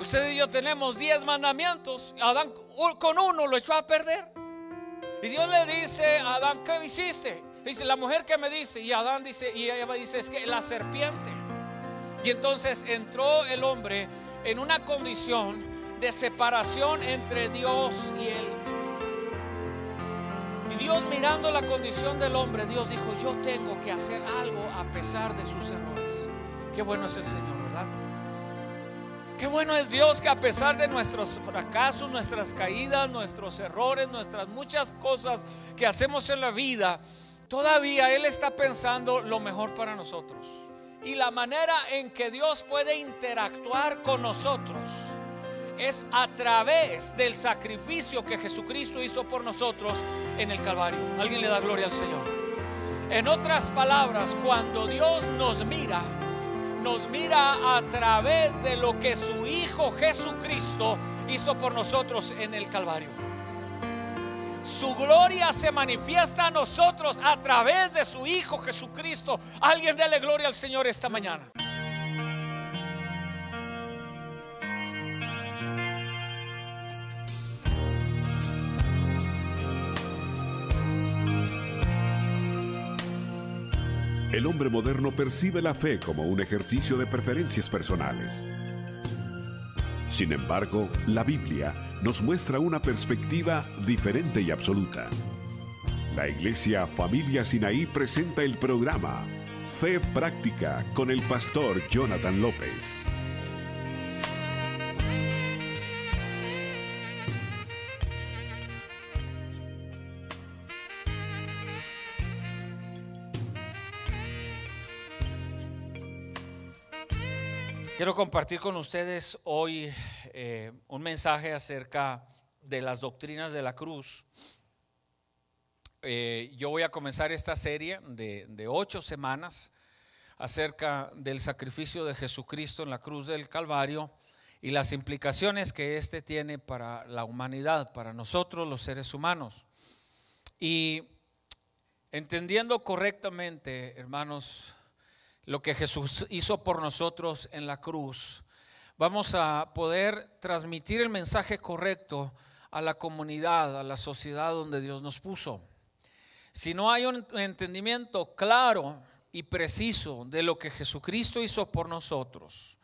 Usted y yo tenemos diez mandamientos. Adán con uno lo echó a perder. Y Dios le dice a Adán, ¿qué hiciste? Dice, la mujer que me dice. Y Adán dice, y me dice, es que la serpiente. Y entonces entró el hombre en una condición de separación entre Dios y él. Y Dios mirando la condición del hombre, Dios dijo, yo tengo que hacer algo a pesar de sus errores. Qué bueno es el Señor. Qué bueno es Dios que a pesar de nuestros fracasos, nuestras caídas, nuestros errores, nuestras muchas cosas que hacemos en la vida, todavía Él está pensando lo mejor para nosotros. Y la manera en que Dios puede interactuar con nosotros es a través del sacrificio que Jesucristo hizo por nosotros en el Calvario. ¿Alguien le da gloria al Señor? En otras palabras, cuando Dios nos mira, nos mira a través de lo que su Hijo Jesucristo hizo por nosotros en el Calvario. Su gloria se manifiesta a nosotros a través de su Hijo Jesucristo. Alguien dele gloria al Señor esta mañana. el hombre moderno percibe la fe como un ejercicio de preferencias personales. Sin embargo, la Biblia nos muestra una perspectiva diferente y absoluta. La Iglesia Familia Sinaí presenta el programa Fe Práctica con el pastor Jonathan López. Quiero compartir con ustedes hoy eh, un mensaje acerca de las doctrinas de la cruz. Eh, yo voy a comenzar esta serie de, de, ocho semanas acerca del sacrificio de Jesucristo en la cruz del Calvario y las implicaciones que este tiene para la humanidad, para nosotros los seres humanos. Y entendiendo correctamente, hermanos, lo que Jesús hizo por nosotros en la cruz, vamos a poder transmitir el mensaje correcto a la comunidad, a la sociedad donde Dios nos puso. Si no hay un entendimiento claro y preciso de lo que Jesucristo hizo por nosotros,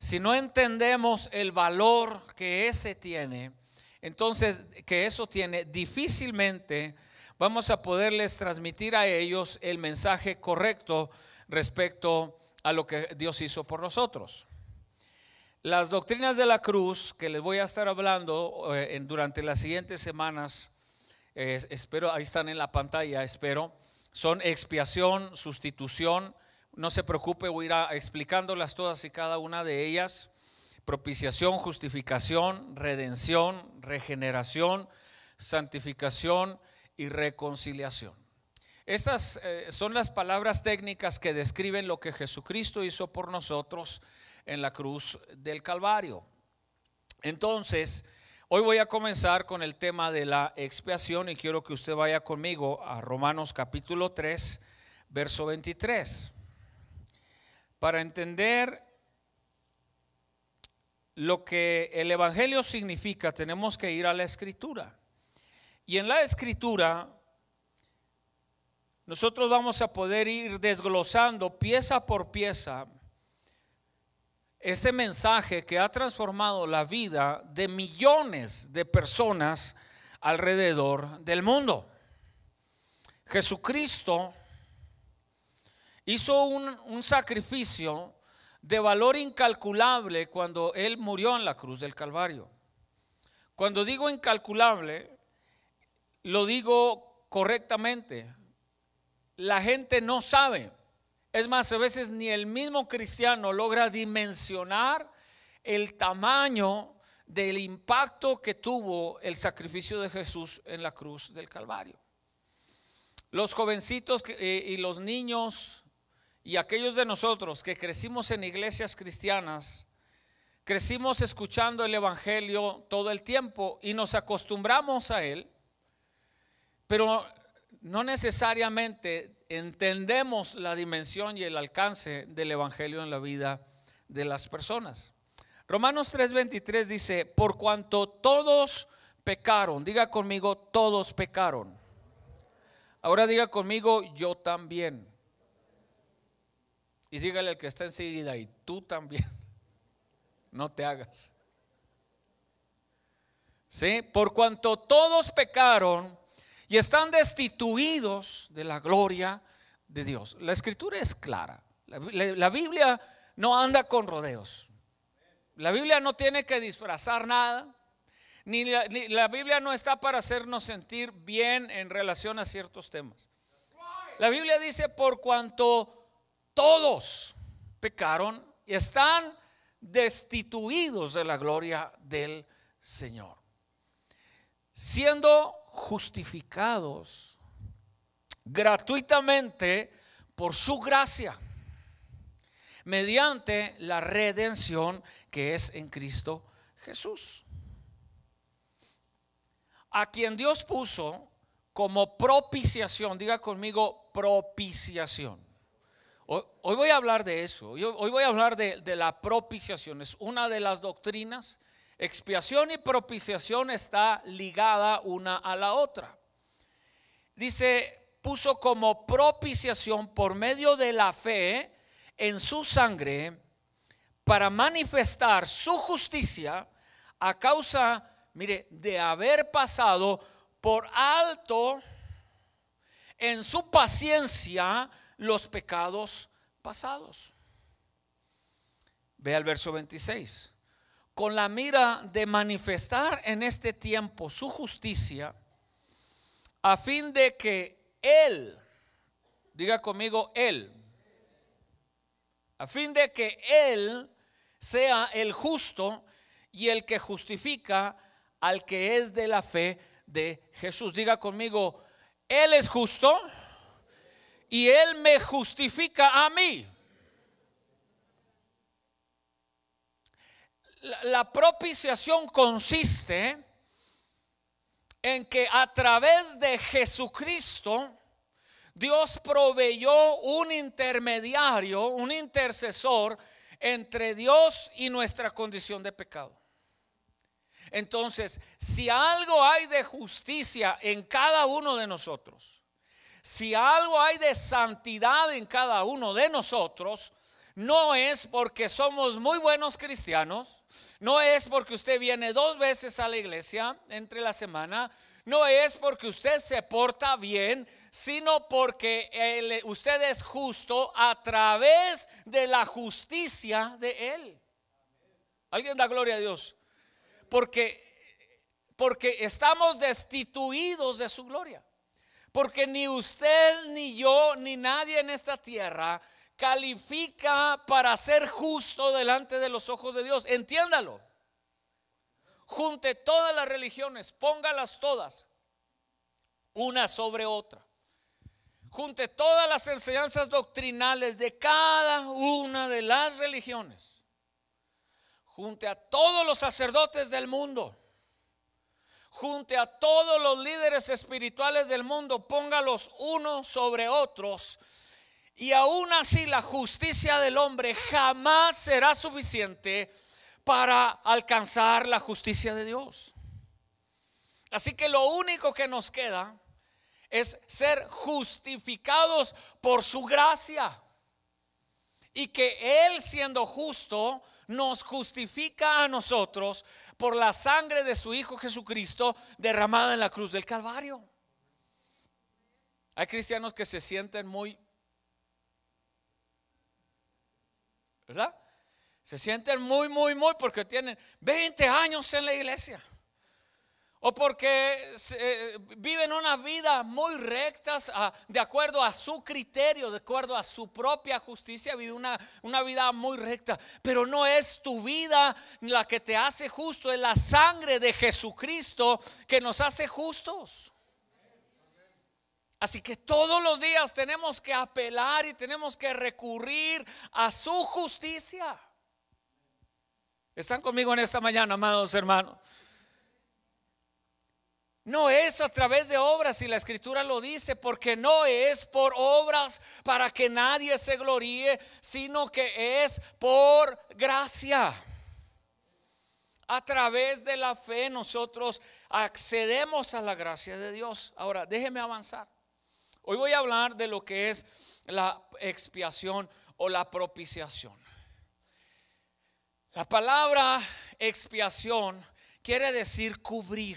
si no entendemos el valor que ese tiene, entonces que eso tiene, difícilmente vamos a poderles transmitir a ellos el mensaje correcto respecto a lo que Dios hizo por nosotros. Las doctrinas de la cruz, que les voy a estar hablando eh, durante las siguientes semanas, espero, ahí están en la pantalla, espero, son expiación, sustitución, no se preocupe, voy a ir explicándolas todas y cada una de ellas, propiciación, justificación, redención, regeneración, santificación y reconciliación. Esas eh, son las palabras técnicas que describen lo que Jesucristo hizo por nosotros en la cruz del Calvario. Entonces, hoy voy a comenzar con el tema de la expiación y quiero que usted vaya conmigo a Romanos capítulo 3, verso 23. Para entender lo que el Evangelio significa, tenemos que ir a la Escritura. Y en la Escritura nosotros vamos a poder ir desglosando pieza por pieza ese mensaje que ha transformado la vida de millones de personas alrededor del mundo. Jesucristo hizo un, sacrificio de valor incalculable cuando Él murió en la cruz del Calvario. Cuando digo incalculable, lo digo correctamente, la gente no sabe. Es más, a veces ni el mismo cristiano logra dimensionar el tamaño del impacto que tuvo el sacrificio de Jesús en la cruz del Calvario. Los jovencitos eh, y los niños y aquellos de nosotros que crecimos en iglesias cristianas, crecimos escuchando el Evangelio todo el tiempo y nos acostumbramos a él, pero no necesariamente entendemos la dimensión y el alcance del Evangelio en la vida de las personas. Romanos 3:23 dice, por cuanto todos pecaron, diga conmigo, todos pecaron. Ahora diga conmigo, yo también. Y dígale al que está enseguida, y tú también, no te hagas. ¿Sí? Por cuanto todos pecaron, y están destituidos de la gloria de Dios. La escritura es clara. La, Biblia no anda con rodeos. La Biblia no tiene que disfrazar nada. Ni la, la, Biblia no está para hacernos sentir bien en relación a ciertos temas. La Biblia dice, por cuanto todos pecaron y están destituidos de la gloria del Señor, siendo justificados gratuitamente por su gracia, mediante la redención que es en Cristo Jesús, a quien Dios puso como propiciación, diga conmigo propiciación. Hoy voy a hablar de eso. Hoy voy a hablar de, la propiciación. Es una de las doctrinas Expiación y propiciación está ligada una a la otra. Dice, puso como propiciación por medio de la fe en su sangre para manifestar su justicia a causa, mire, de haber pasado por alto en su paciencia los pecados pasados. Ve al verso 26 con la mira de manifestar en este tiempo su justicia, a fin de que Él, diga conmigo Él, a fin de que Él sea el justo y el que justifica al que es de la fe de Jesús. Diga conmigo, Él es justo y Él me justifica a mí. la propiciación consiste en que a través de Jesucristo Dios proveyó un intermediario, un intercesor entre Dios y nuestra condición de pecado. Entonces, si algo hay de justicia en cada uno de nosotros, si algo hay de santidad en cada uno de nosotros, no es porque somos muy buenos cristianos, no es porque usted viene dos veces a la iglesia entre la semana, no es porque usted se porta bien, sino porque usted es justo a través de la justicia de Él. ¿Alguien da gloria a Dios? Porque, porque estamos destituidos de su gloria. Porque ni usted, ni yo, ni nadie en esta tierra califica para ser justo delante de los ojos de Dios. Entiéndalo. Junte todas las religiones, póngalas todas, una sobre otra. Junte todas las enseñanzas doctrinales de cada una de las religiones. Junte a todos los sacerdotes del mundo. Junte a todos los líderes espirituales del mundo. Póngalos unos sobre otros y aún así la justicia del hombre jamás será suficiente para alcanzar la justicia de Dios. Así que lo único que nos queda es ser justificados por su gracia. Y que Él siendo justo nos justifica a nosotros por la sangre de su Hijo Jesucristo derramada en la cruz del Calvario. Hay cristianos que se sienten muy ¿verdad? Se sienten muy, muy, muy porque tienen 20 años en la iglesia. O porque eh, viven una vida muy recta ah, de acuerdo a su criterio, de acuerdo a su propia justicia, vive una, una vida muy recta. Pero no es tu vida la que te hace justo, es la sangre de Jesucristo que nos hace justos. Así que todos los días tenemos que apelar y tenemos que recurrir a su justicia. ¿Están conmigo en esta mañana, amados hermanos? No es a través de obras, y la escritura lo dice, porque no es por obras para que nadie se gloríe, sino que es por gracia. A través de la fe nosotros accedemos a la gracia de Dios. Ahora, déjeme avanzar. Hoy voy a hablar de lo que es la expiación o la propiciación. La palabra expiación quiere decir cubrir.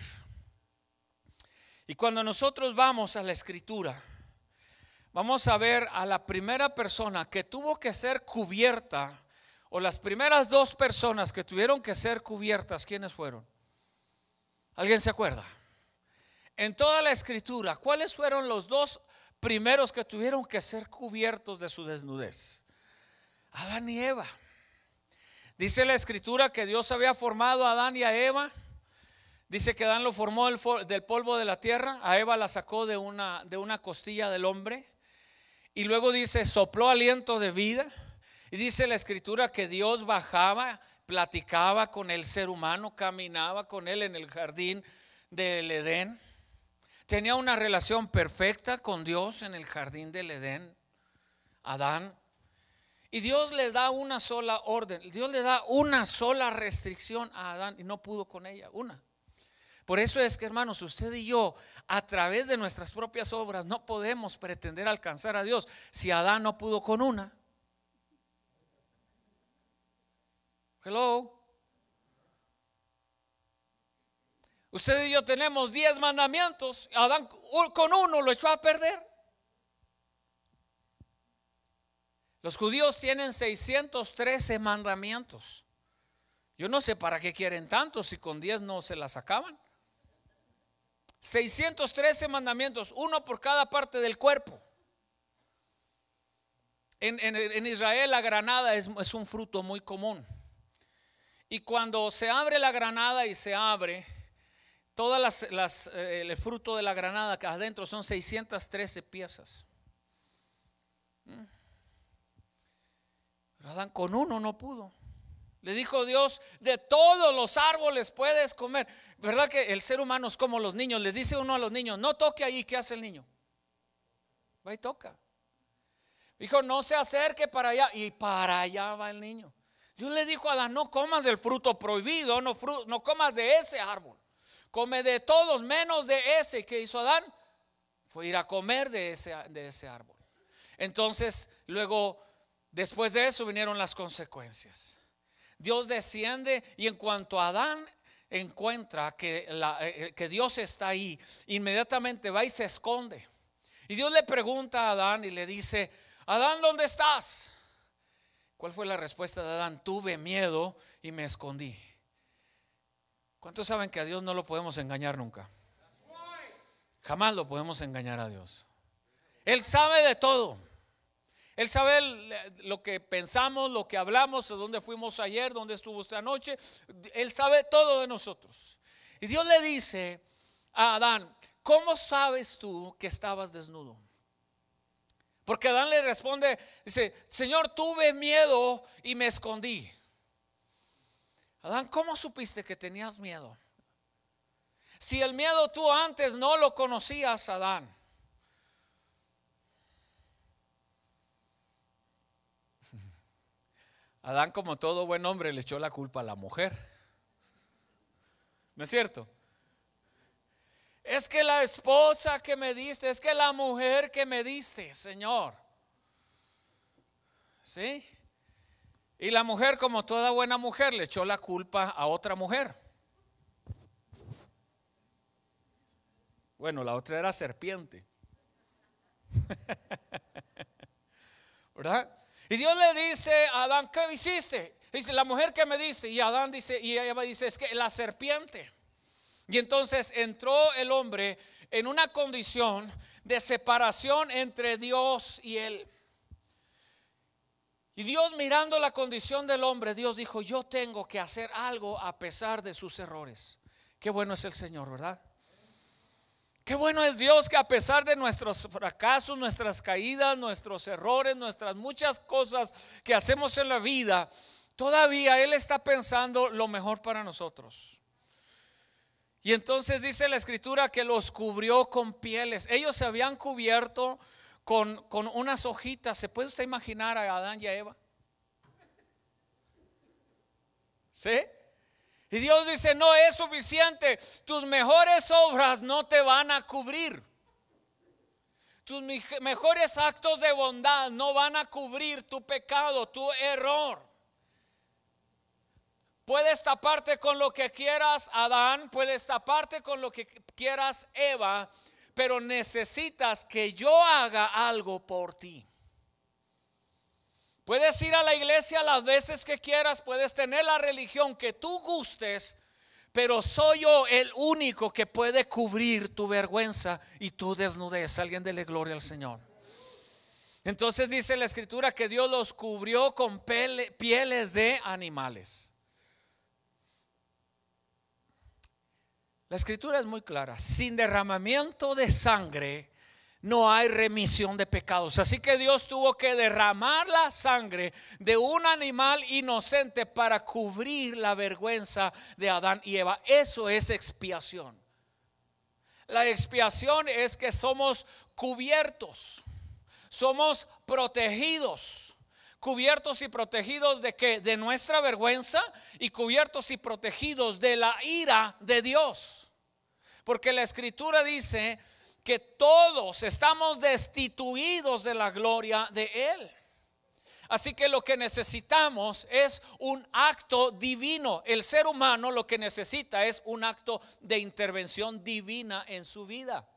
Y cuando nosotros vamos a la escritura, vamos a ver a la primera persona que tuvo que ser cubierta, o las primeras dos personas que tuvieron que ser cubiertas, ¿quiénes fueron? ¿Alguien se acuerda? En toda la escritura, ¿cuáles fueron los dos primeros que tuvieron que ser cubiertos de su desnudez. Adán y Eva. Dice la escritura que Dios había formado a Adán y a Eva. Dice que Adán lo formó del polvo de la tierra, a Eva la sacó de una, de una costilla del hombre. Y luego dice, sopló aliento de vida. Y dice la escritura que Dios bajaba, platicaba con el ser humano, caminaba con él en el jardín del Edén tenía una relación perfecta con Dios en el jardín del Edén, Adán. Y Dios les da una sola orden, Dios le da una sola restricción a Adán y no pudo con ella, una. Por eso es que, hermanos, usted y yo, a través de nuestras propias obras, no podemos pretender alcanzar a Dios si Adán no pudo con una. Hello. Usted y yo tenemos diez mandamientos. Adán con uno lo echó a perder. Los judíos tienen 613 mandamientos. Yo no sé para qué quieren tantos si con 10 no se las acaban. 613 mandamientos, uno por cada parte del cuerpo. En, Israel la granada es un fruto muy común. Y cuando se abre la granada y se abre, Todas las, eh, el fruto de la granada que adentro son 613 piezas. Mm. Pero Adán con uno no pudo. Le dijo Dios, de todos los árboles puedes comer. ¿Verdad que el ser humano es como los niños? Les dice uno a los niños, no toque ahí, ¿qué hace el niño? Va y toca. Dijo, no se acerque para allá. Y para allá va el niño. Dios le dijo a Adán, no comas del fruto prohibido, no, no comas de ese árbol come de todos menos de ese que hizo Adán, fue ir a comer de ese, de ese árbol. Entonces, luego, después de eso vinieron las consecuencias. Dios desciende y en cuanto Adán encuentra que, eh, eh, que Dios está ahí, inmediatamente va y se esconde. Y Dios le pregunta a Adán y le dice, Adán, ¿dónde estás? ¿Cuál fue la respuesta de Adán? Tuve miedo y me escondí. ¿Cuántos saben que a Dios no lo podemos engañar nunca? Jamás lo podemos engañar a Dios. Él sabe de todo. Él sabe lo que pensamos, lo que hablamos, dónde fuimos ayer, dónde estuvo usted anoche. Él sabe todo de nosotros. Y Dios le dice a Adán, ¿cómo sabes tú que estabas desnudo? Porque Adán le responde, dice, Señor, tuve miedo y me escondí. Adán, ¿cómo supiste que tenías miedo? Si el miedo tú antes no lo conocías, Adán. Adán, como todo buen hombre, le echó la culpa a la mujer. ¿No es cierto? Es que la esposa que me diste, es que la mujer que me diste, Señor. ¿Sí? Y la mujer, como toda buena mujer, le echó la culpa a otra mujer. Bueno, la otra era serpiente. ¿Verdad? Y Dios le dice a Adán, ¿qué hiciste? Dice, la mujer que me dice. Y Adán dice, y me dice, es que la serpiente. Y entonces entró el hombre en una condición de separación entre Dios y él. Y Dios mirando la condición del hombre, Dios dijo, yo tengo que hacer algo a pesar de sus errores. Qué bueno es el Señor, ¿verdad? Qué bueno es Dios que a pesar de nuestros fracasos, nuestras caídas, nuestros errores, nuestras muchas cosas que hacemos en la vida, todavía Él está pensando lo mejor para nosotros. Y entonces dice la escritura que los cubrió con pieles. Ellos se habían cubierto con, unas hojitas. ¿Se puede usted imaginar a Adán y a Eva? ¿Sí? Y Dios dice, no es suficiente, tus mejores obras no te van a cubrir. Tus mejores actos de bondad no van a cubrir tu pecado, tu error. Puedes taparte con lo que quieras, Adán, puedes taparte con lo que quieras, Eva, pero necesitas que yo haga algo por ti. Puedes ir a la iglesia las veces que quieras, puedes tener la religión que tú gustes, pero soy yo el único que puede cubrir tu vergüenza y tu desnudez. Alguien dele gloria al Señor. Entonces dice la escritura que Dios los cubrió con pieles de animales. La escritura es muy clara. Sin derramamiento de sangre no hay remisión de pecados. Así que Dios tuvo que derramar la sangre de un animal inocente para cubrir la vergüenza de Adán y Eva. Eso es expiación. La expiación es que somos cubiertos, somos protegidos. Cubiertos y protegidos de que De nuestra vergüenza y cubiertos y protegidos de la ira de Dios. Porque la escritura dice que todos estamos destituidos de la gloria de Él. Así que lo que necesitamos es un acto divino. El ser humano lo que necesita es un acto de intervención divina en su vida.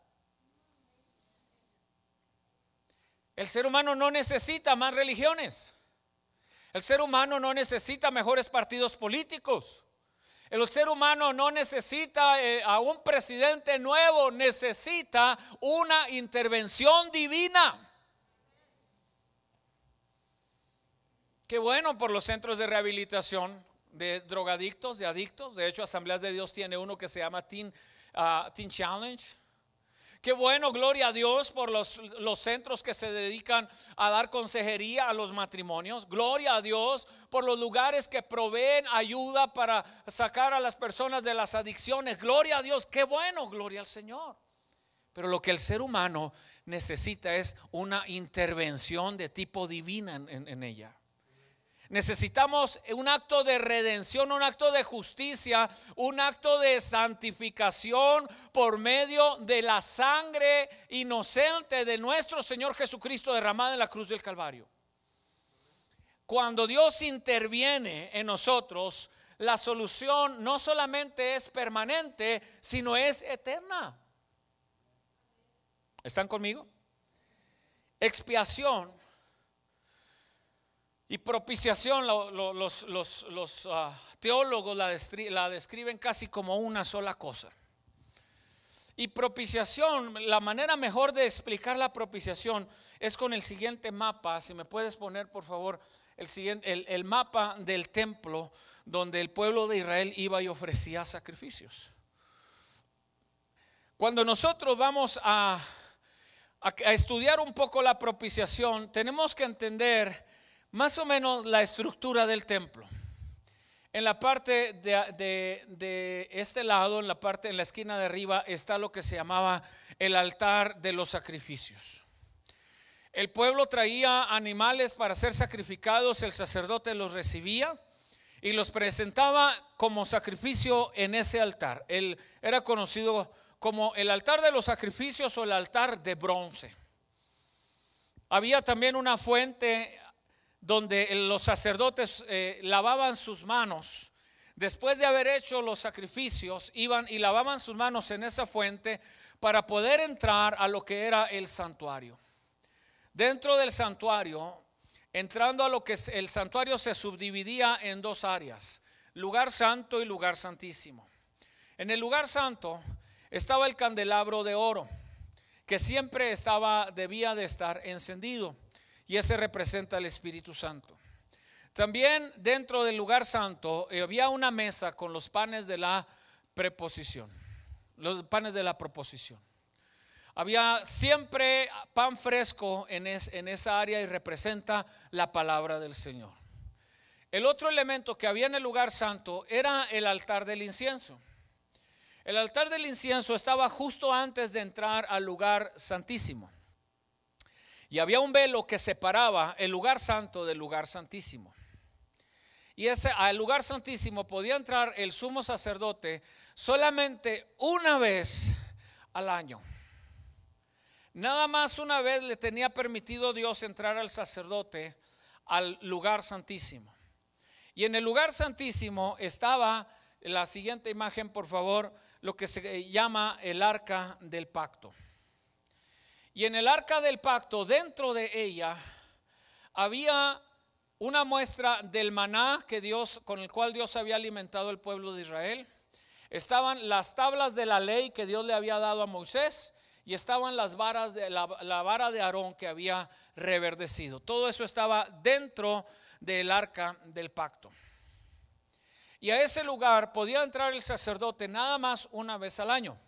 El ser humano no necesita más religiones. El ser humano no necesita mejores partidos políticos. El ser humano no necesita eh, a un presidente nuevo, necesita una intervención divina. Qué bueno por los centros de rehabilitación de drogadictos, de adictos. De hecho, Asambleas de Dios tiene uno que se llama Teen ah, Challenge Qué bueno, gloria a Dios por los, centros que se dedican a dar consejería a los matrimonios. Gloria a Dios por los lugares que proveen ayuda para sacar a las personas de las adicciones. Gloria a Dios, qué bueno, gloria al Señor. Pero lo que el ser humano necesita es una intervención de tipo divina en ella. Necesitamos un acto de redención, un acto de justicia, un acto de santificación por medio de la sangre inocente de nuestro Señor Jesucristo derramada en la cruz del Calvario. Cuando Dios interviene en nosotros, la solución no solamente es permanente, sino es eterna. ¿Están conmigo? Expiación y propiciación, los, ah, teólogos la, describen casi como una sola cosa. Y propiciación, la manera mejor de explicar la propiciación es con el siguiente mapa. Si me puedes poner, por favor, el, siguiente, el, mapa del templo donde el pueblo de Israel iba y ofrecía sacrificios. Cuando nosotros vamos a, a estudiar un poco la propiciación, tenemos que entender más o menos la estructura del templo. En la parte de, este lado, en la parte en la esquina de arriba, está lo que se llamaba el altar de los sacrificios. El pueblo traía animales para ser sacrificados, el sacerdote los recibía y los presentaba como sacrificio en ese altar. Él era conocido como el altar de los sacrificios o el altar de bronce. Había también una fuente donde los sacerdotes eh, lavaban sus manos. Después de haber hecho los sacrificios, iban y lavaban sus manos en esa fuente para poder entrar a lo que era el santuario. Dentro del santuario, entrando a lo que es el santuario, se subdividía en dos áreas, lugar santo y lugar santísimo. En el lugar santo estaba el candelabro de oro, que siempre estaba, debía de estar encendido y ese representa al Espíritu Santo. También dentro del lugar santo eh, había una mesa con los panes de la preposición, los panes de la proposición. Había siempre pan fresco en, en esa área y representa la palabra del Señor. El otro elemento que había en el lugar santo era el altar del incienso. El altar del incienso estaba justo antes de entrar al lugar santísimo. Y había un velo que separaba el lugar santo del lugar santísimo. Y ese, al lugar santísimo podía entrar el sumo sacerdote solamente una vez al año. Nada más una vez le tenía permitido Dios entrar al sacerdote al lugar santísimo. Y en el lugar santísimo estaba la siguiente imagen, por favor, lo que se llama el arca del pacto. Y en el arca del pacto, dentro de ella, había una muestra del maná que Dios, con el cual Dios había alimentado al pueblo de Israel. Estaban las tablas de la ley que Dios le había dado a Moisés y estaban las varas de la vara de Aarón que había reverdecido. Todo eso estaba dentro del arca del pacto. Y a ese lugar podía entrar el sacerdote nada más una vez al año.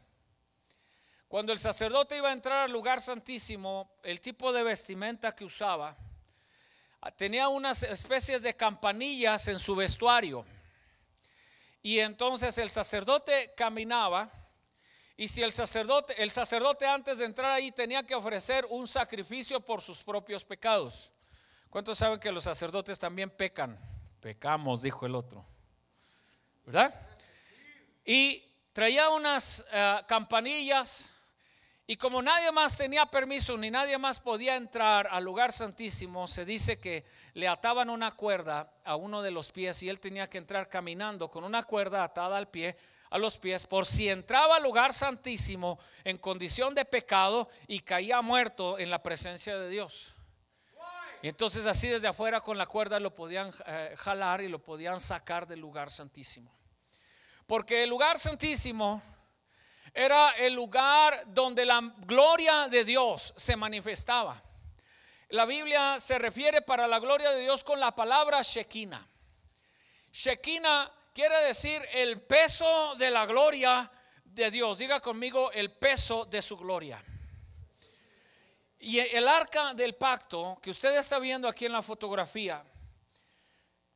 Cuando el sacerdote iba a entrar al lugar santísimo, el tipo de vestimenta que usaba ah, tenía unas especies de campanillas en su vestuario. Y entonces el sacerdote caminaba y si el sacerdote el sacerdote antes de entrar ahí tenía que ofrecer un sacrificio por sus propios pecados. ¿Cuántos saben que los sacerdotes también pecan? Pecamos, dijo el otro. ¿Verdad? Y traía unas ah, campanillas y como nadie más tenía permiso ni nadie más podía entrar al lugar santísimo, se dice que le ataban una cuerda a uno de los pies y él tenía que entrar caminando con una cuerda atada al pie, a los pies, por si entraba al lugar santísimo en condición de pecado y caía muerto en la presencia de Dios. entonces así desde afuera con la cuerda lo podían eh, jalar y lo podían sacar del lugar santísimo. Porque el lugar santísimo era el lugar donde la gloria de Dios se manifestaba. La Biblia se refiere para la gloria de Dios con la palabra Shekinah. Shekinah quiere decir el peso de la gloria de Dios. Diga conmigo el peso de su gloria. Y el arca del pacto que usted está viendo aquí en la fotografía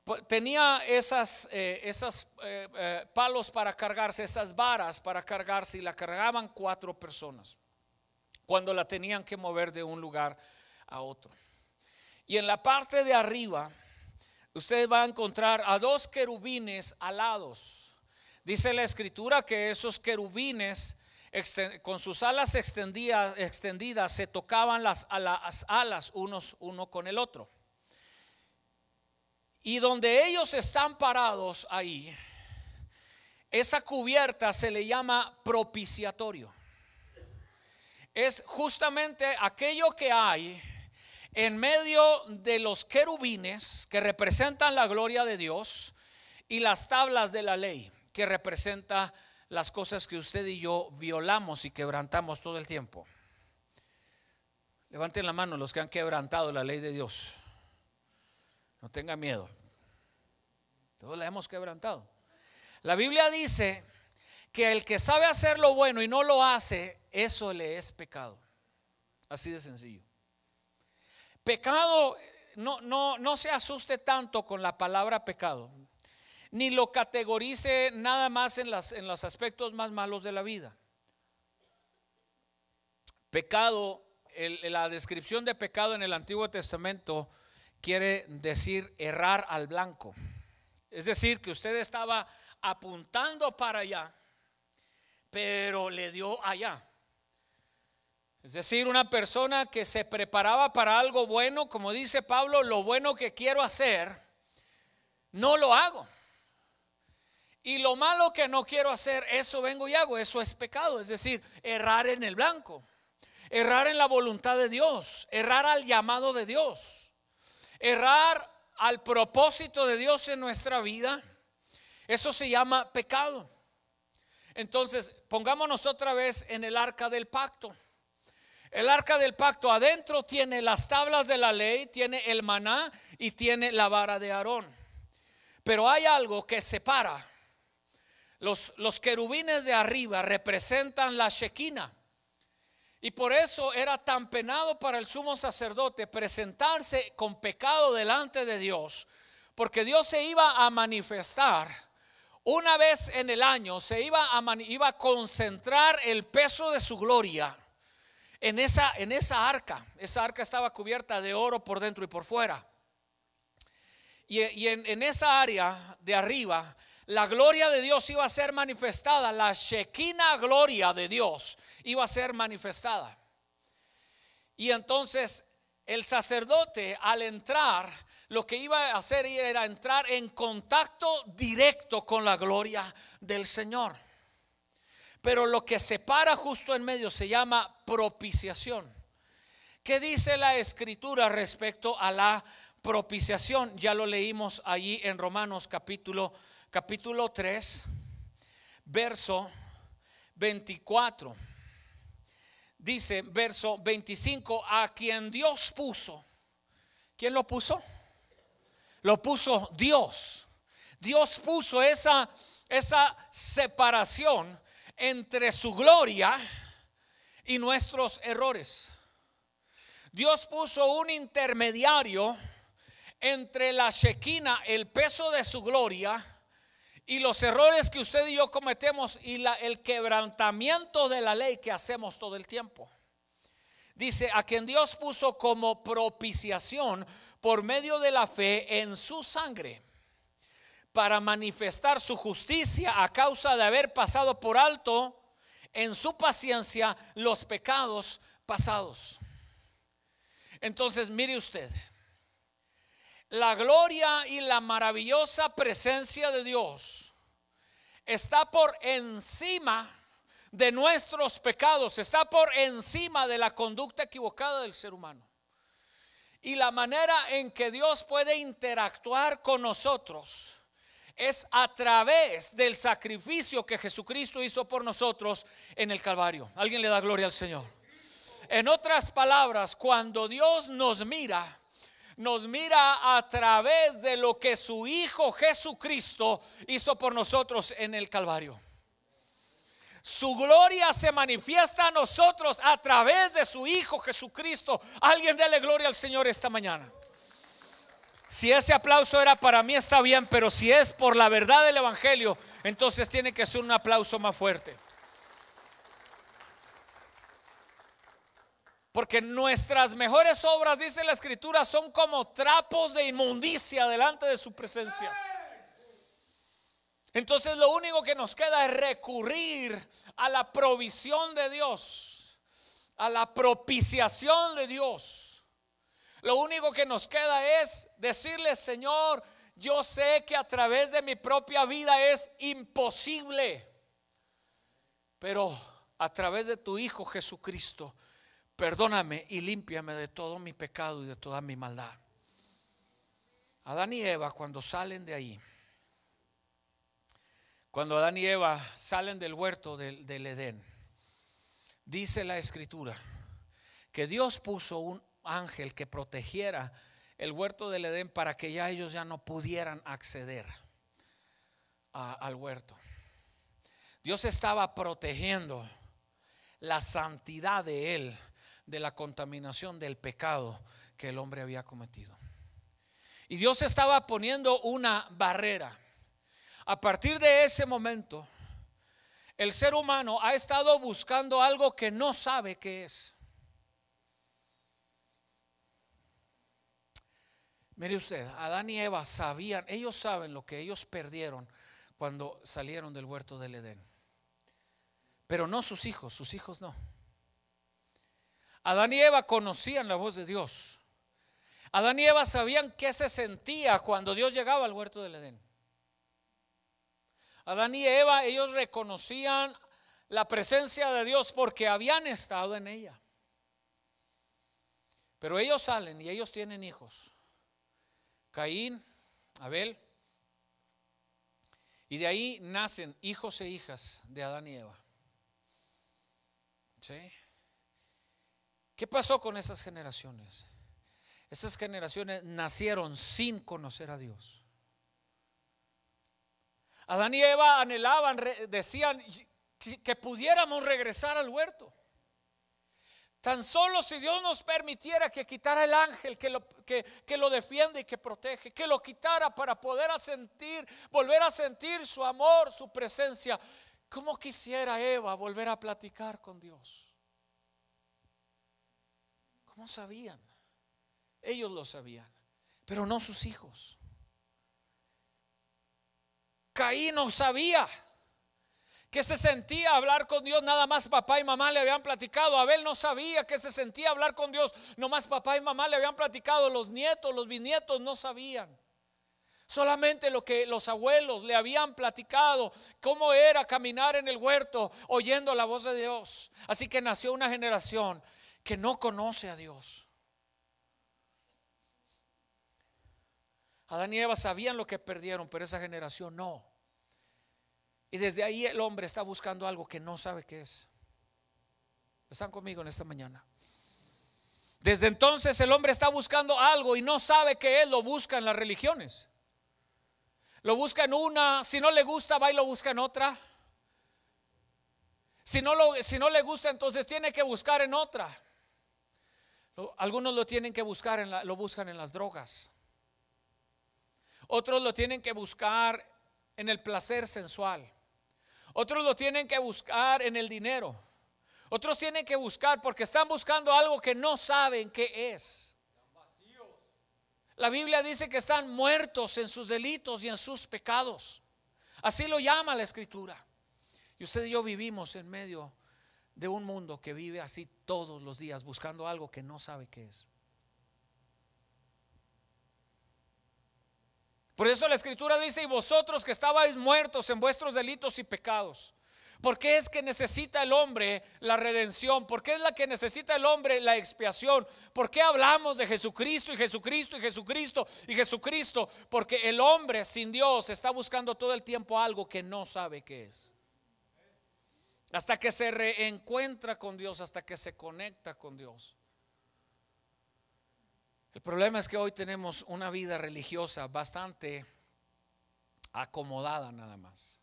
pues, tenía esas, eh, esas eh, eh, palos para cargarse, esas varas para cargarse y la cargaban cuatro personas cuando la tenían que mover de un lugar a otro. Y en la parte de arriba, usted va a encontrar a dos querubines alados. Dice la escritura que esos querubines con sus alas extendidas, extendidas se tocaban las, las alas unos uno con el otro. Y donde ellos están parados ahí, esa cubierta se le llama propiciatorio. Es justamente aquello que hay en medio de los querubines que representan la gloria de Dios y las tablas de la ley que representa las cosas que usted y yo violamos y quebrantamos todo el tiempo. Levanten la mano los que han quebrantado la ley de Dios tenga miedo. Todos la hemos quebrantado. La Biblia dice que el que sabe hacer lo bueno y no lo hace, eso le es pecado. Así de sencillo. Pecado, no, no, no se asuste tanto con la palabra pecado, ni lo categorice nada más en, las, en los aspectos más malos de la vida. Pecado, la descripción de pecado en el Antiguo Testamento quiere decir errar al blanco. Es decir, que usted estaba apuntando para allá, pero le dio allá. Es decir, una persona que se preparaba para algo bueno, como dice Pablo, lo bueno que quiero hacer, no lo hago. Y lo malo que no quiero hacer, eso vengo y hago, eso es pecado, es decir, errar en el blanco, errar en la voluntad de Dios, errar al llamado de Dios errar al propósito de Dios en nuestra vida, eso se llama pecado. Entonces, pongámonos otra vez en el arca del pacto. El arca del pacto adentro tiene las tablas de la ley, tiene el maná y tiene la vara de Aarón. Pero hay algo que separa. Los, los querubines de arriba representan la shequina y por eso era tan penado para el sumo sacerdote presentarse con pecado delante de Dios, porque Dios se iba a manifestar una vez en el año, se iba a, iba a concentrar el peso de su gloria en esa, en esa arca. Esa arca estaba cubierta de oro por dentro y por fuera. Y, en, en esa área de arriba la gloria de Dios iba a ser manifestada, la Shequina gloria de Dios iba a ser manifestada. Y entonces el sacerdote al entrar, lo que iba a hacer era entrar en contacto directo con la gloria del Señor. Pero lo que separa justo en medio se llama propiciación. ¿Qué dice la escritura respecto a la propiciación? Ya lo leímos allí en Romanos capítulo capítulo 3, verso 24. Dice, verso 25, a quien Dios puso. ¿Quién lo puso? Lo puso Dios. Dios puso esa, esa separación entre su gloria y nuestros errores. Dios puso un intermediario entre la Shekina, el peso de su gloria, y los errores que usted y yo cometemos y la, el quebrantamiento de la ley que hacemos todo el tiempo. Dice, a quien Dios puso como propiciación por medio de la fe en su sangre, para manifestar su justicia a causa de haber pasado por alto en su paciencia los pecados pasados. Entonces, mire usted, la gloria y la maravillosa presencia de Dios está por encima de nuestros pecados, está por encima de la conducta equivocada del ser humano. Y la manera en que Dios puede interactuar con nosotros es a través del sacrificio que Jesucristo hizo por nosotros en el Calvario. ¿Alguien le da gloria al Señor? En otras palabras, cuando Dios nos mira, nos mira a través de lo que su Hijo Jesucristo hizo por nosotros en el Calvario. Su gloria se manifiesta a nosotros a través de su Hijo Jesucristo. Alguien déle gloria al Señor esta mañana. Si ese aplauso era para mí está bien, pero si es por la verdad del Evangelio, entonces tiene que ser un aplauso más fuerte. Porque nuestras mejores obras, dice la escritura, son como trapos de inmundicia delante de su presencia. Entonces lo único que nos queda es recurrir a la provisión de Dios, a la propiciación de Dios. Lo único que nos queda es decirle, Señor, yo sé que a través de mi propia vida es imposible, pero a través de tu Hijo Jesucristo perdóname y límpiame de todo mi pecado y de toda mi maldad. Adán y Eva cuando salen de ahí, cuando Adán y Eva salen del huerto del, Edén, dice la escritura que Dios puso un ángel que protegiera el huerto del Edén para que ya ellos ya no pudieran acceder al huerto. Dios estaba protegiendo la santidad de él de la contaminación, del pecado que el hombre había cometido. Y Dios estaba poniendo una barrera. A partir de ese momento, el ser humano ha estado buscando algo que no sabe qué es. Mire usted, Adán y Eva sabían, ellos saben lo que ellos perdieron cuando salieron del huerto del Edén. Pero no sus hijos, sus hijos no. Adán y Eva conocían la voz de Dios. Adán y Eva sabían qué se sentía cuando Dios llegaba al huerto del Edén. Adán y Eva, ellos reconocían la presencia de Dios porque habían estado en ella. Pero ellos salen y ellos tienen hijos. Caín, Abel. Y de ahí nacen hijos e hijas de Adán y Eva. ¿Sí? ¿Qué pasó con esas generaciones? Esas generaciones nacieron sin conocer a Dios. Adán y Eva anhelaban, decían que pudiéramos regresar al huerto. Tan solo si Dios nos permitiera que quitara el ángel que lo, que, lo defiende y que protege, que lo quitara para poder sentir, volver a sentir su amor, su presencia. ¿Cómo quisiera Eva volver a platicar con Dios? ¿Cómo sabían? Ellos lo sabían, pero no sus hijos. Caí no sabía que se sentía hablar con Dios, nada más papá y mamá le habían platicado. Abel no sabía que se sentía hablar con Dios, más papá y mamá le habían platicado. Los nietos, los bisnietos no sabían. Solamente lo que los abuelos le habían platicado, cómo era caminar en el huerto oyendo la voz de Dios. Así que nació una generación que no conoce a Dios. Adán y Eva sabían lo que perdieron, pero esa generación no. Y desde ahí el hombre está buscando algo que no sabe qué es. Están conmigo en esta mañana. Desde entonces el hombre está buscando algo y no sabe que es, lo busca en las religiones. Lo busca en una, si no le gusta, va y lo busca en otra. Si no, si no le gusta, entonces tiene que buscar en otra. Algunos lo tienen que buscar, en lo buscan en las drogas. Otros lo tienen que buscar en el placer sensual. Otros lo tienen que buscar en el dinero. Otros tienen que buscar porque están buscando algo que no saben qué es. La Biblia dice que están muertos en sus delitos y en sus pecados. Así lo llama la Escritura. Y usted y yo vivimos en medio de un mundo que vive así todos los días buscando algo que no sabe qué es. Por eso la escritura dice, y vosotros que estabais muertos en vuestros delitos y pecados. ¿Por qué es que necesita el hombre la redención? ¿Por qué es la que necesita el hombre la expiación? ¿Por qué hablamos de Jesucristo y Jesucristo y Jesucristo y Jesucristo? Porque el hombre sin Dios está buscando todo el tiempo algo que no sabe qué es hasta que se reencuentra con Dios, hasta que se conecta con Dios. El problema es que hoy tenemos una vida religiosa bastante acomodada nada más.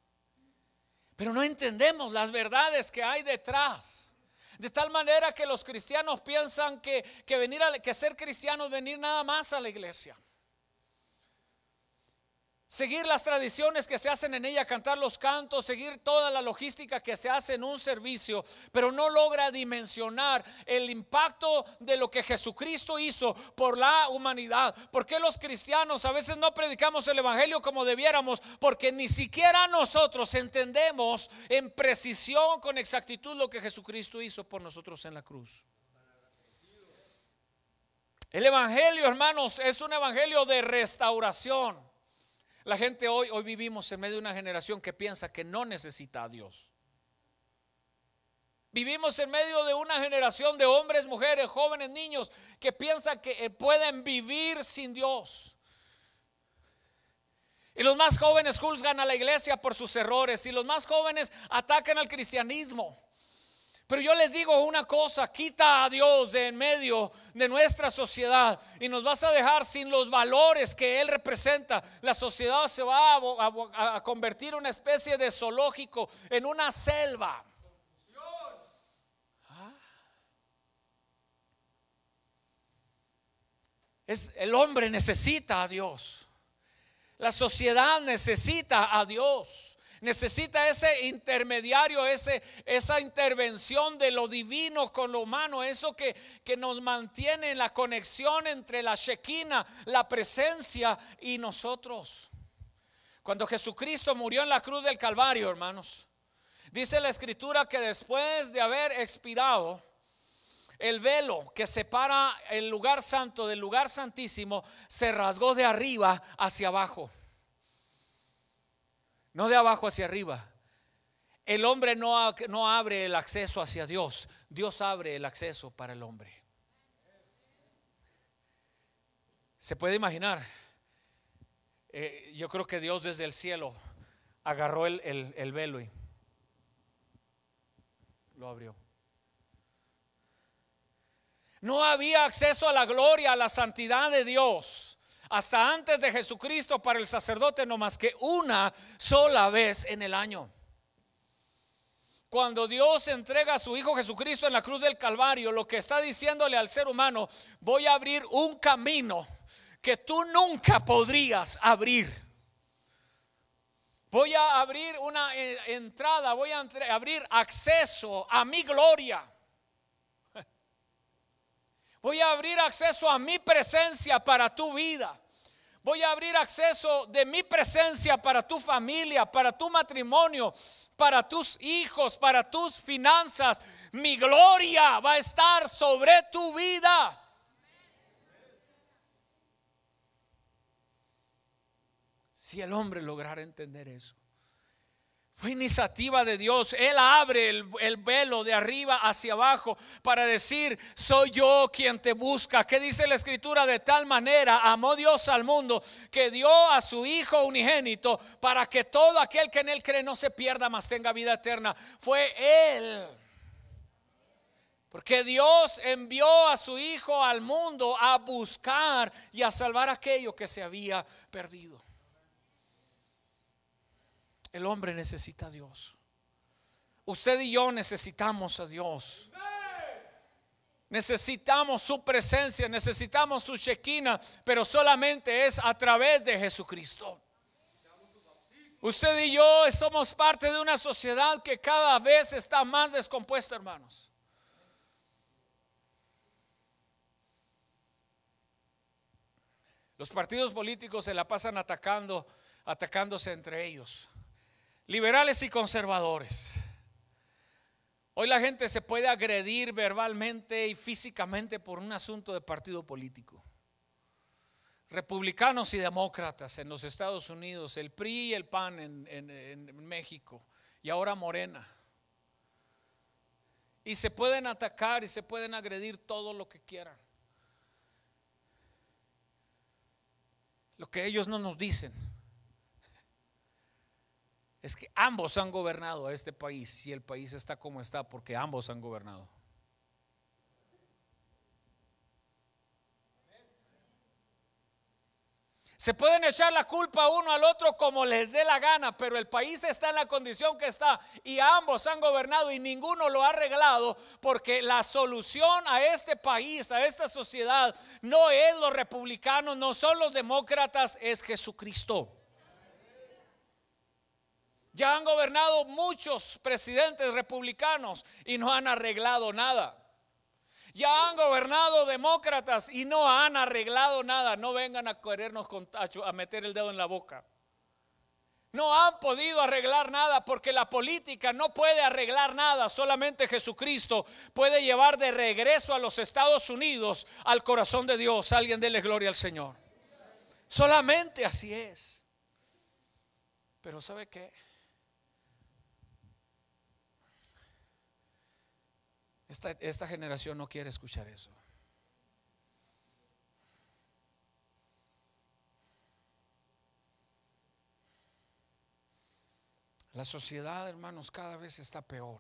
Pero no entendemos las verdades que hay detrás. De tal manera que los cristianos piensan que, venir a, que ser cristiano es venir nada más a la iglesia seguir las tradiciones que se hacen en ella, cantar los cantos, seguir toda la logística que se hace en un servicio, pero no logra dimensionar el impacto de lo que Jesucristo hizo por la humanidad. Porque los cristianos a veces no predicamos el Evangelio como debiéramos? Porque ni siquiera nosotros entendemos en precisión, con exactitud, lo que Jesucristo hizo por nosotros en la cruz. El Evangelio, hermanos, es un Evangelio de restauración. La gente hoy, hoy vivimos en medio de una generación que piensa que no necesita a Dios. Vivimos en medio de una generación de hombres, mujeres, jóvenes, niños que piensan que eh, pueden vivir sin Dios. Y los más jóvenes juzgan a la iglesia por sus errores y los más jóvenes atacan al cristianismo. Pero yo les digo una cosa, quita a Dios de en medio de nuestra sociedad y nos vas a dejar sin los valores que Él representa. La sociedad se va a, convertir en una especie de zoológico, en una selva. Ah. Es, el hombre necesita a Dios. La sociedad necesita a Dios. Necesita ese intermediario, ese, esa intervención de lo divino con lo humano, eso que, que nos mantiene en la conexión entre la Shekina, la presencia y nosotros. Cuando Jesucristo murió en la cruz del Calvario, hermanos, dice la escritura que después de haber expirado, el velo que separa el lugar santo del lugar santísimo se rasgó de arriba hacia abajo no de abajo hacia arriba. El hombre no, abre el acceso hacia Dios, Dios abre el acceso para el hombre. Se puede imaginar, eh, yo creo que Dios desde el cielo agarró el, el, el velo y lo abrió. No había acceso a la gloria, a la santidad de Dios. Hasta antes de Jesucristo para el sacerdote no más que una sola vez en el año. Cuando Dios entrega a su Hijo Jesucristo en la cruz del Calvario, lo que está diciéndole al ser humano, voy a abrir un camino que tú nunca podrías abrir. Voy a abrir una eh, entrada, voy a abrir acceso a mi gloria. Voy a abrir acceso a mi presencia para tu vida. Voy a abrir acceso de mi presencia para tu familia, para tu matrimonio, para tus hijos, para tus finanzas. Mi gloria va a estar sobre tu vida. Si el hombre lograra entender eso. Fue iniciativa de Dios. Él abre el, velo de arriba hacia abajo para decir, soy yo quien te busca. ¿Qué dice la escritura? De tal manera amó Dios al mundo que dio a su Hijo unigénito para que todo aquel que en Él cree no se pierda, mas tenga vida eterna. Fue Él. Porque Dios envió a su Hijo al mundo a buscar y a salvar aquello que se había perdido. El hombre necesita a Dios. Usted y yo necesitamos a Dios. Necesitamos su presencia, necesitamos su chequina, pero solamente es a través de Jesucristo. Usted y yo somos parte de una sociedad que cada vez está más descompuesta, hermanos. Los partidos políticos se la pasan atacando, atacándose entre ellos liberales y conservadores. Hoy la gente se puede agredir verbalmente y físicamente por un asunto de partido político. Republicanos y demócratas en los Estados Unidos, el PRI y el PAN en, México y ahora Morena. Y se pueden atacar y se pueden agredir todo lo que quieran. Lo que ellos no nos dicen es que ambos han gobernado a este país y el país está como está porque ambos han gobernado. Se pueden echar la culpa uno al otro como les dé la gana, pero el país está en la condición que está y ambos han gobernado y ninguno lo ha arreglado porque la solución a este país, a esta sociedad, no es los republicanos, no son los demócratas, es Jesucristo. Ya han gobernado muchos presidentes republicanos y no han arreglado nada. Ya han gobernado demócratas y no han arreglado nada. No vengan a querernos con, a meter el dedo en la boca. No han podido arreglar nada porque la política no puede arreglar nada. Solamente Jesucristo puede llevar de regreso a los Estados Unidos al corazón de Dios. Alguien déle gloria al Señor. Solamente así es. Pero ¿sabe qué? Esta, generación no quiere escuchar eso. La sociedad, hermanos, cada vez está peor.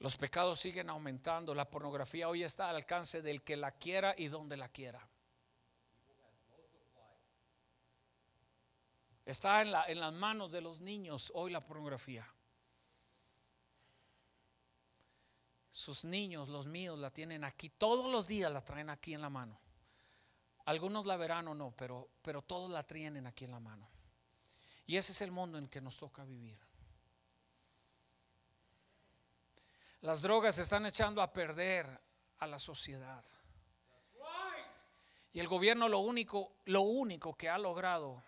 Los pecados siguen aumentando. La pornografía hoy está al alcance del que la quiera y donde la quiera. Está en, la, en las manos de los niños hoy la pornografía. Sus niños, los míos, la tienen aquí. Todos los días la traen aquí en la mano. Algunos la verán o no, pero, pero todos la tienen aquí en la mano. Y ese es el mundo en que nos toca vivir. Las drogas están echando a perder a la sociedad. Y el gobierno lo único, lo único que ha logrado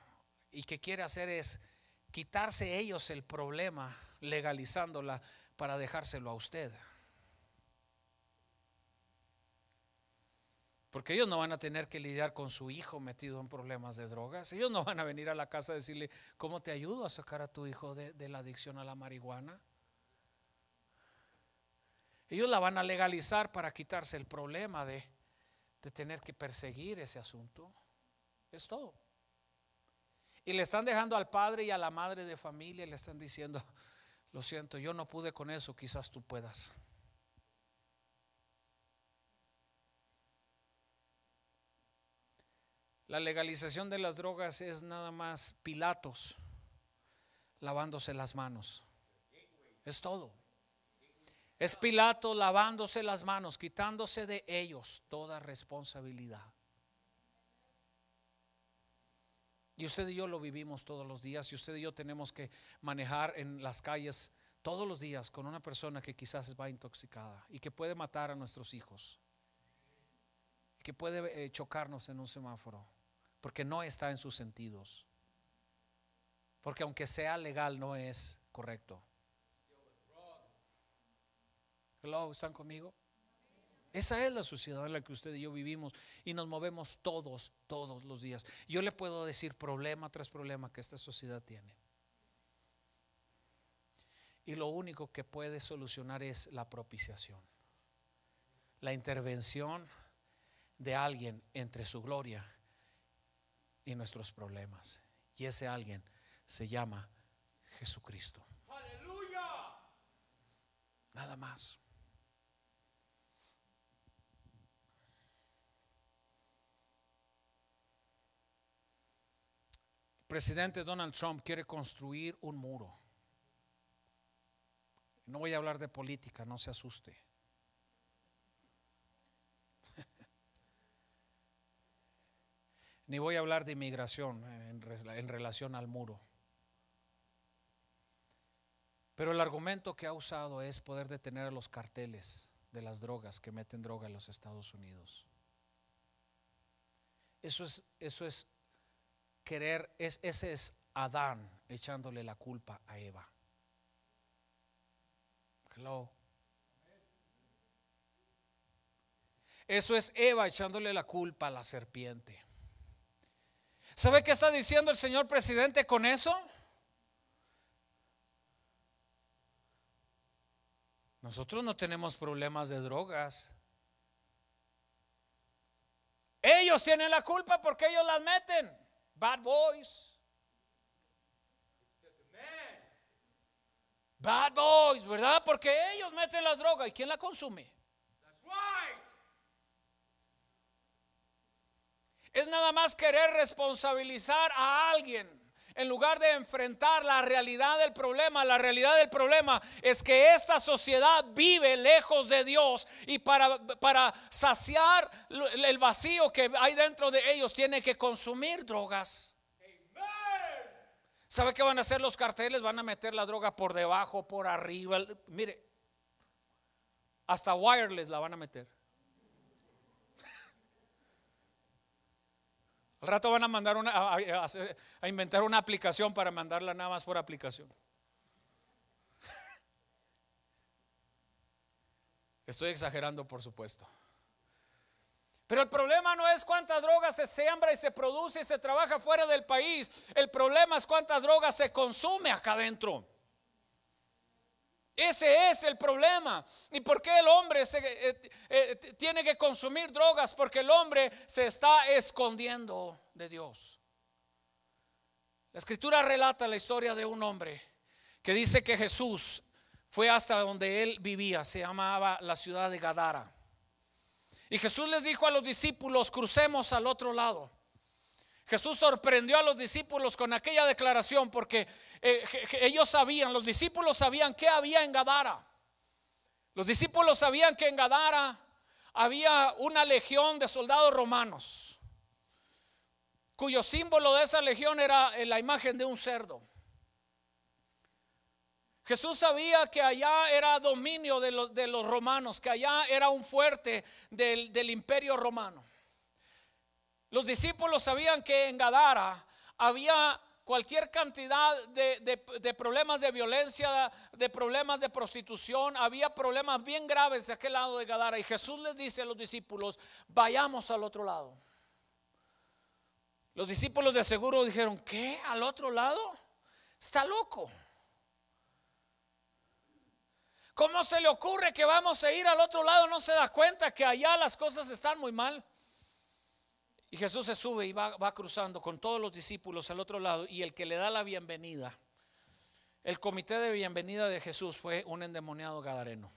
y que quiere hacer es quitarse ellos el problema legalizándola para dejárselo a usted. Porque ellos no van a tener que lidiar con su hijo metido en problemas de drogas. Ellos no van a venir a la casa a decirle, ¿cómo te ayudo a sacar a tu hijo de, la adicción a la marihuana? Ellos la van a legalizar para quitarse el problema de, de tener que perseguir ese asunto. Es todo. Y le están dejando al padre y a la madre de familia, le están diciendo, lo siento, yo no pude con eso, quizás tú puedas. La legalización de las drogas es nada más Pilatos lavándose las manos. Es todo. Es Pilato lavándose las manos, quitándose de ellos toda responsabilidad. Y usted y yo lo vivimos todos los días y usted y yo tenemos que manejar en las calles todos los días con una persona que quizás va intoxicada y que puede matar a nuestros hijos, que puede eh, chocarnos en un semáforo porque no está en sus sentidos. Porque aunque sea legal, no es correcto. Hello, ¿están conmigo? Esa es la sociedad en la que usted y yo vivimos y nos movemos todos, todos los días. Yo le puedo decir problema tras problema que esta sociedad tiene. Y lo único que puede solucionar es la propiciación, la intervención de alguien entre su gloria y nuestros problemas. Y ese alguien se llama Jesucristo. Aleluya. Nada más. presidente Donald Trump quiere construir un muro. No voy a hablar de política, no se asuste. ni voy a hablar de inmigración eh, en, relación al muro. Pero el argumento que ha usado es poder detener a los carteles de las drogas que meten droga en los Estados Unidos. Eso es, eso es querer, es, ese es Adán echándole la culpa a Eva. Hello. Eso es Eva echándole la culpa a la serpiente. ¿Sabe qué está diciendo el señor presidente con eso? Nosotros no tenemos problemas de drogas. Ellos tienen la culpa porque ellos las meten. Bad boys. Bad boys, ¿verdad? Porque ellos meten las drogas. ¿Y quién la consume? es nada más querer responsabilizar a alguien en lugar de enfrentar la realidad del problema. La realidad del problema es que esta sociedad vive lejos de Dios y para, para saciar el vacío que hay dentro de ellos tiene que consumir drogas. ¿Sabe qué van a hacer los carteles? Van a meter la droga por debajo, por arriba. Mire, hasta wireless la van a meter. Al rato van a mandar a, inventar una aplicación para mandarla nada más por aplicación. Estoy exagerando, por supuesto. Pero el problema no es cuánta drogas se siembra y se produce y se trabaja fuera del país. El problema es cuántas drogas se consume acá adentro. Ese es el problema. ¿Y por qué el hombre eh, eh, eh, tiene que consumir drogas? Porque el hombre se está escondiendo de Dios. La escritura relata la historia de un hombre que dice que Jesús fue hasta donde él vivía, se llamaba la ciudad de Gadara. Y Jesús les dijo a los discípulos, crucemos al otro lado. Jesús sorprendió a los discípulos con aquella declaración porque eh, ellos sabían, los discípulos sabían que había en Gadara. Los discípulos sabían que en Gadara había una legión de soldados romanos, cuyo símbolo de esa legión era eh, la imagen de un cerdo. Jesús sabía que allá era dominio de los, romanos, que allá era un fuerte del imperio romano. Los discípulos sabían que en Gadara había cualquier cantidad de, problemas de violencia, de problemas de prostitución. Había problemas bien graves de aquel lado de Gadara. Y Jesús les dice a los discípulos, vayamos al otro lado. Los discípulos de seguro dijeron, ¿qué? ¿Al otro lado? Está loco. ¿Cómo se le ocurre que vamos a ir al otro lado? ¿No se da cuenta que allá las cosas están muy mal? Y Jesús se sube y va, cruzando con todos los discípulos al otro lado y el que le da la bienvenida, el comité de bienvenida de Jesús fue un endemoniado gadareno.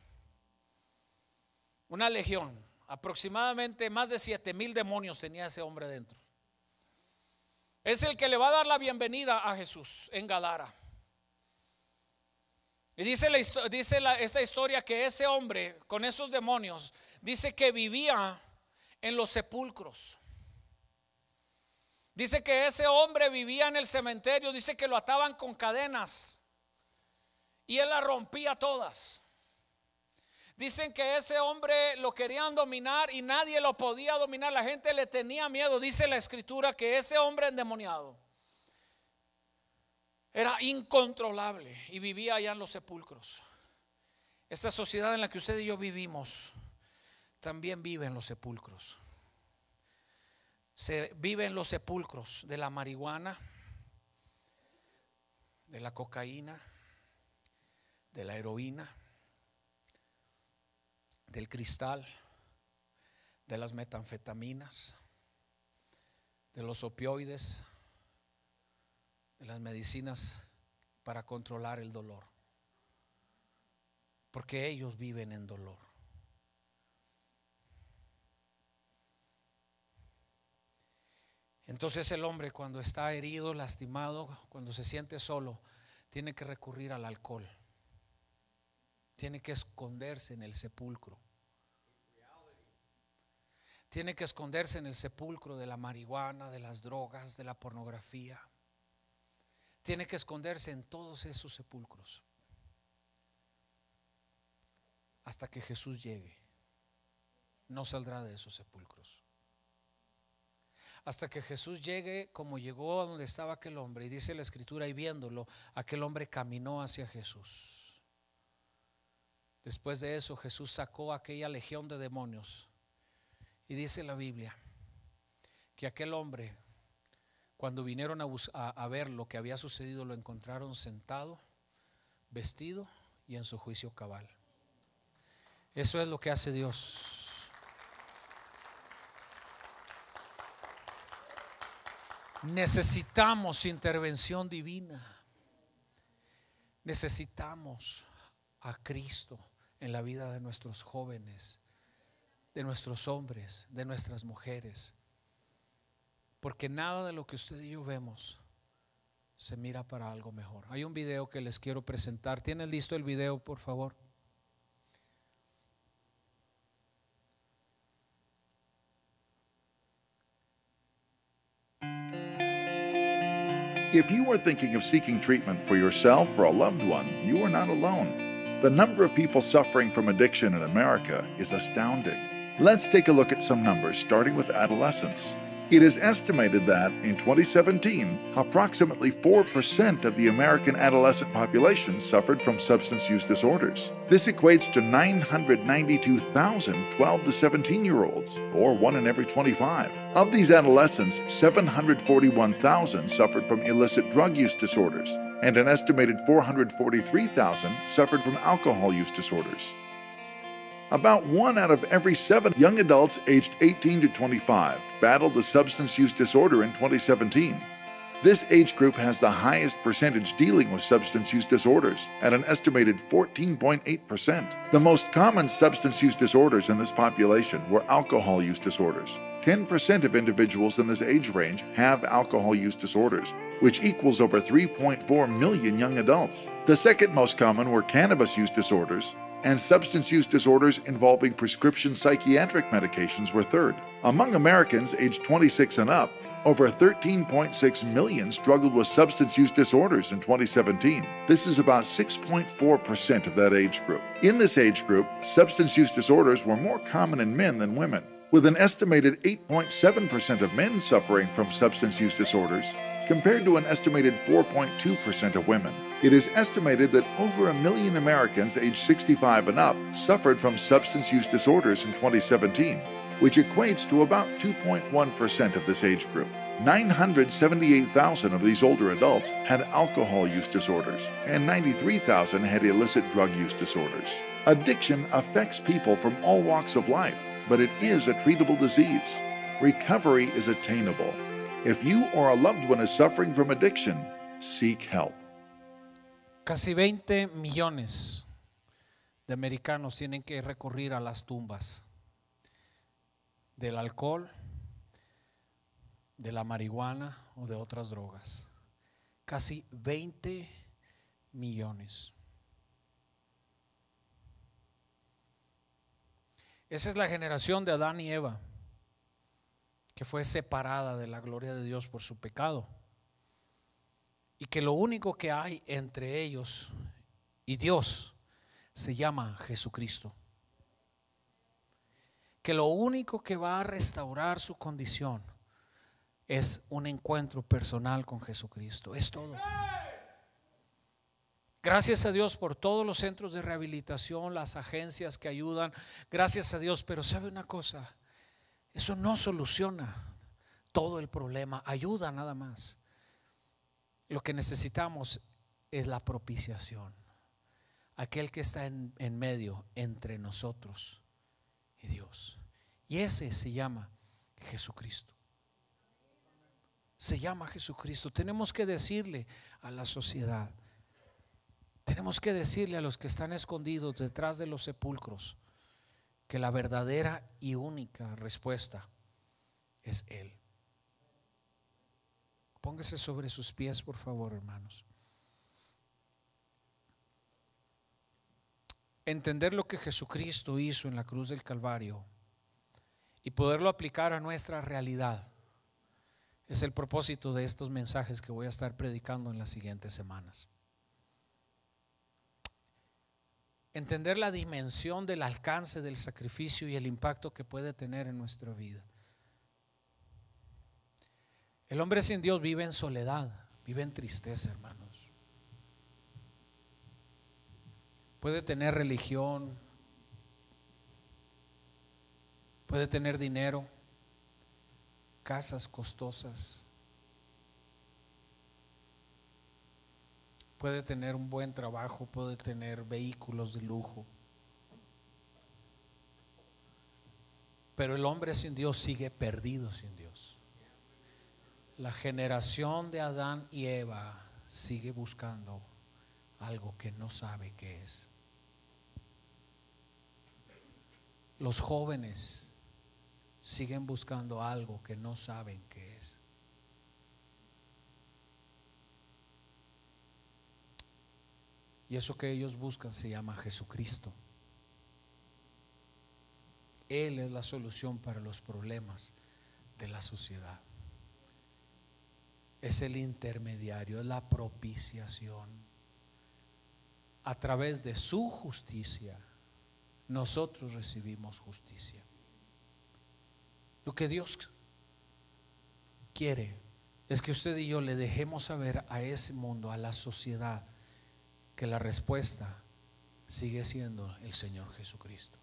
Una legión, aproximadamente más de siete mil demonios tenía ese hombre dentro. Es el que le va a dar la bienvenida a Jesús en Gadara. Y dice, dice esta historia que ese hombre con esos demonios dice que vivía en los sepulcros. Dice que ese hombre vivía en el cementerio, dice que lo ataban con cadenas y él las rompía todas. Dicen que ese hombre lo querían dominar y nadie lo podía dominar, la gente le tenía miedo, dice la escritura, que ese hombre endemoniado era incontrolable y vivía allá en los sepulcros. Esta sociedad en la que usted y yo vivimos también vive en los sepulcros se vive en los sepulcros de la marihuana, de la cocaína, de la heroína, del cristal, de las metanfetaminas, de los opioides, de las medicinas para controlar el dolor. Porque ellos viven en dolor. Entonces el hombre cuando está herido, lastimado, cuando se siente solo, tiene que recurrir al alcohol. Tiene que esconderse en el sepulcro. Tiene que esconderse en el sepulcro de la marihuana, de las drogas, de la pornografía. Tiene que esconderse en todos esos sepulcros. Hasta que Jesús llegue. No saldrá de esos sepulcros hasta que Jesús llegue como llegó a donde estaba aquel hombre. Y dice la escritura, y viéndolo, aquel hombre caminó hacia Jesús. Después de eso Jesús sacó aquella legión de demonios. Y dice la Biblia que aquel hombre, cuando vinieron a, ver lo que había sucedido, lo encontraron sentado, vestido y en su juicio cabal. Eso es lo que hace Dios. Necesitamos intervención divina. Necesitamos a Cristo en la vida de nuestros jóvenes, de nuestros hombres, de nuestras mujeres. Porque nada de lo que usted y yo vemos se mira para algo mejor. Hay un video que les quiero presentar. ¿Tienen listo el video, por favor? If you are thinking of seeking treatment for yourself or a loved one, you are not alone. The number of people suffering from addiction in America is astounding. Let's take a look at some numbers, starting with adolescents. It is estimated that, in 2017, approximately 4% of the American adolescent population suffered from substance use disorders. This equates to 992,000 12 to 17 year olds, or 1 in every 25. Of these adolescents, 741,000 suffered from illicit drug use disorders, and an estimated 443,000 suffered from alcohol use disorders. About one out of every seven young adults aged 18 to 25 battled a substance use disorder in 2017. This age group has the highest percentage dealing with substance use disorders at an estimated 14.8%. The most common substance use disorders in this population were alcohol use disorders. 10% of individuals in this age range have alcohol use disorders, which equals over 3.4 million young adults. The second most common were cannabis use disorders, and substance use disorders involving prescription psychiatric medications were third. Among Americans aged 26 and up, over 13.6 million struggled with substance use disorders in 2017. This is about 6.4% of that age group. In this age group, substance use disorders were more common in men than women, with an estimated 8.7% of men suffering from substance use disorders compared to an estimated 4.2% of women. It is estimated that over a million Americans aged 65 and up suffered from substance use disorders in 2017, which equates to about 2.1% of this age group. 978,000 of these older adults had alcohol use disorders, and 93,000 had illicit drug use disorders. Addiction affects people from all walks of life, but it is a treatable disease. Recovery is attainable. If you or a loved one is suffering from addiction, seek help. Casi 20 millones de americanos tienen que recurrir a las tumbas del alcohol, de la marihuana o de otras drogas. Casi 20 millones. Esa es la generación de Adán y Eva, que fue separada de la gloria de Dios por su pecado y que lo único que hay entre ellos y Dios se llama Jesucristo. Que lo único que va a restaurar su condición es un encuentro personal con Jesucristo. Es todo. Gracias a Dios por todos los centros de rehabilitación, las agencias que ayudan. Gracias a Dios, pero sabe una cosa, eso no soluciona todo el problema, ayuda nada más. Lo que necesitamos es la propiciación. Aquel que está en, en medio entre nosotros y Dios. Y ese se llama Jesucristo. Se llama Jesucristo. Tenemos que decirle a la sociedad. Tenemos que decirle a los que están escondidos detrás de los sepulcros que la verdadera y única respuesta es Él. Póngase sobre sus pies, por favor, hermanos. Entender lo que Jesucristo hizo en la cruz del Calvario y poderlo aplicar a nuestra realidad es el propósito de estos mensajes que voy a estar predicando en las siguientes semanas. Entender la dimensión del alcance del sacrificio y el impacto que puede tener en nuestra vida. El hombre sin Dios vive en soledad, vive en tristeza, hermanos. Puede tener religión, puede tener dinero, casas costosas, puede tener un buen trabajo, puede tener vehículos de lujo. Pero el hombre sin Dios sigue perdido sin Dios la generación de Adán y Eva sigue buscando algo que no sabe qué es. Los jóvenes siguen buscando algo que no saben qué es. Y eso que ellos buscan se llama Jesucristo. Él es la solución para los problemas de la sociedad es el intermediario, es la propiciación. A través de su justicia, nosotros recibimos justicia. Lo que Dios quiere es que usted y yo le dejemos saber a ese mundo, a la sociedad, que la respuesta sigue siendo el Señor Jesucristo.